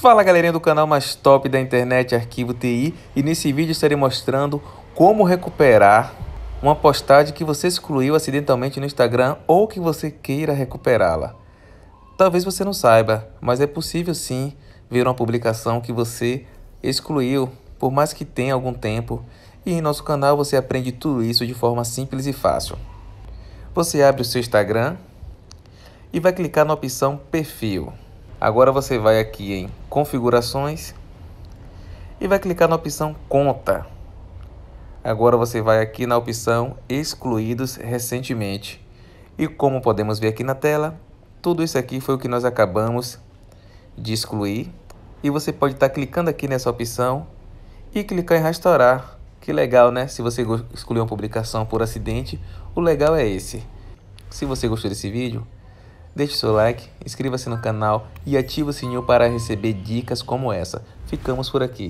Fala galerinha do canal mais top da internet Arquivo TI e nesse vídeo estarei mostrando como recuperar uma postagem que você excluiu acidentalmente no Instagram ou que você queira recuperá-la. Talvez você não saiba, mas é possível sim ver uma publicação que você excluiu por mais que tenha algum tempo e em nosso canal você aprende tudo isso de forma simples e fácil. Você abre o seu Instagram e vai clicar na opção perfil. Agora você vai aqui em configurações e vai clicar na opção conta. Agora você vai aqui na opção excluídos recentemente. E como podemos ver aqui na tela, tudo isso aqui foi o que nós acabamos de excluir. E você pode estar clicando aqui nessa opção e clicar em restaurar. Que legal, né? Se você excluiu uma publicação por acidente, o legal é esse. Se você gostou desse vídeo, Deixe seu like, inscreva-se no canal e ative o sininho para receber dicas como essa. Ficamos por aqui.